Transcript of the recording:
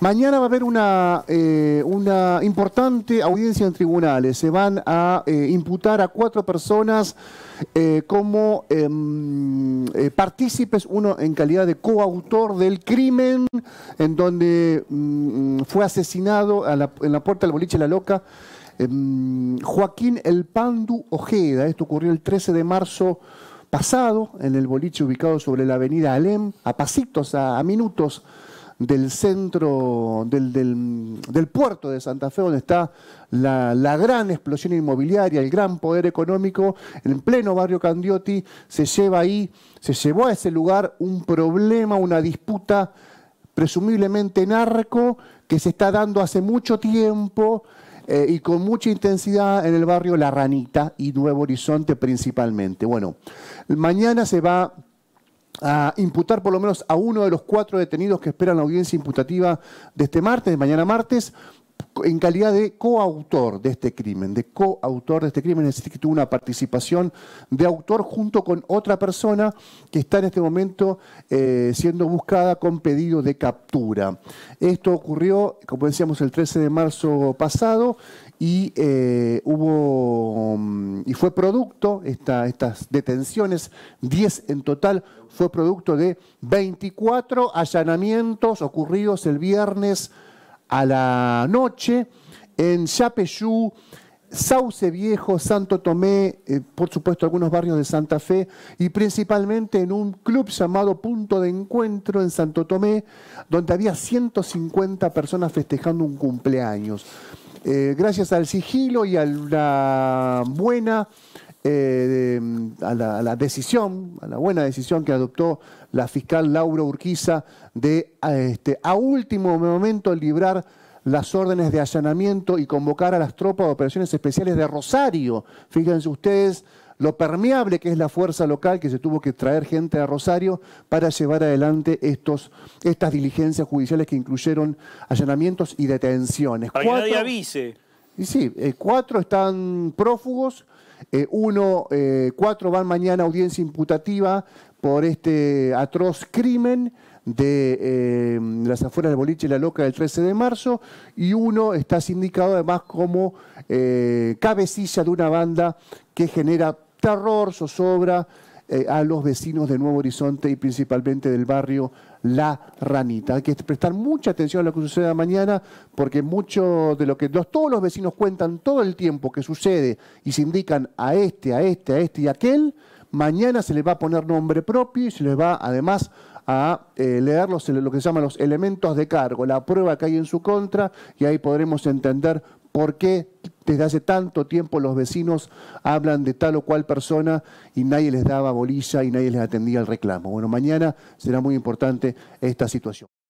Mañana va a haber eh, una, importante audiencia en tribunales. Se van a eh, imputar a cuatro personas eh, como em, partícipes, uno en calidad de coautor del crimen en donde mm, fue asesinado en la puerta del boliche La Loca. Em, Joaquín El Pandu Ojeda, esto ocurrió el 13 de marzo pasado en el boliche ubicado sobre la avenida Alem, a pasitos, a minutos del centro, del, puerto de Santa Fe, donde está la, gran explosión inmobiliaria, el gran poder económico, en pleno barrio Candioti, se lleva ahí, se llevó a ese lugar un problema, una disputa presumiblemente narco que se está dando hace mucho tiempo eh, y con mucha intensidad en el barrio La Ranita y Nuevo Horizonte principalmente. Bueno, mañana se va a imputar por lo menos a uno de los cuatro detenidos que esperan la audiencia imputativa de este martes, de mañana martes, en calidad de coautor de este crimen, de coautor de este crimen, es decir, que tuvo una participación de autor junto con otra persona que está en este momento eh, siendo buscada con pedido de captura. Esto ocurrió, como decíamos, el 13 de marzo pasado y eh, hubo mm, y fue producto estas detenciones 10 en total fue producto de 24 allanamientos ocurridos el viernes a la noche en Yapeyú, Sauce Viejo, Santo Tomé, eh, por supuesto algunos barrios de Santa Fe y principalmente en un club llamado Punto de Encuentro en Santo Tomé, donde había 150 personas festejando un cumpleaños. Eh, gracias al sigilo y a la buena eh, a, la, decisión, a la buena decisión que adoptó la fiscal Laura Urquiza de a, este, último momento librar las órdenes de allanamiento y convocar a las tropas de operaciones especiales de Rosario. Fíjense ustedes lo permeable que es la fuerza local que se tuvo que traer gente a Rosario para llevar adelante estos, estas diligencias judiciales que incluyeron allanamientos y detenciones. avise. Y sí, eh, cuatro están prófugos, eh, uno, eh, cuatro van mañana a audiencia imputativa por este atroz crimen de eh, las afueras de boliche La Loca del 13 de marzo y uno está sindicado además como cabecilla de una banda que genera terror, zozobra, eh, a los vecinos de Nuevo Horizonte y principalmente del barrio La Ranita. Hay que prestar mucha atención a lo que suceda mañana porque mucho de lo que los, todos los vecinos cuentan todo el tiempo que sucede y se indican a este, a este, a este y a aquel, mañana se les va a poner nombre propio y se les va además a eh, leer los, lo que se llaman los elementos de cargo, la prueba que hay en su contra y ahí podremos entender por qué desde hace tanto tiempo los vecinos hablan de tal o cual persona y nadie les daba bolilla y nadie les atendía el reclamo. Bueno, mañana será muy importante esta situación.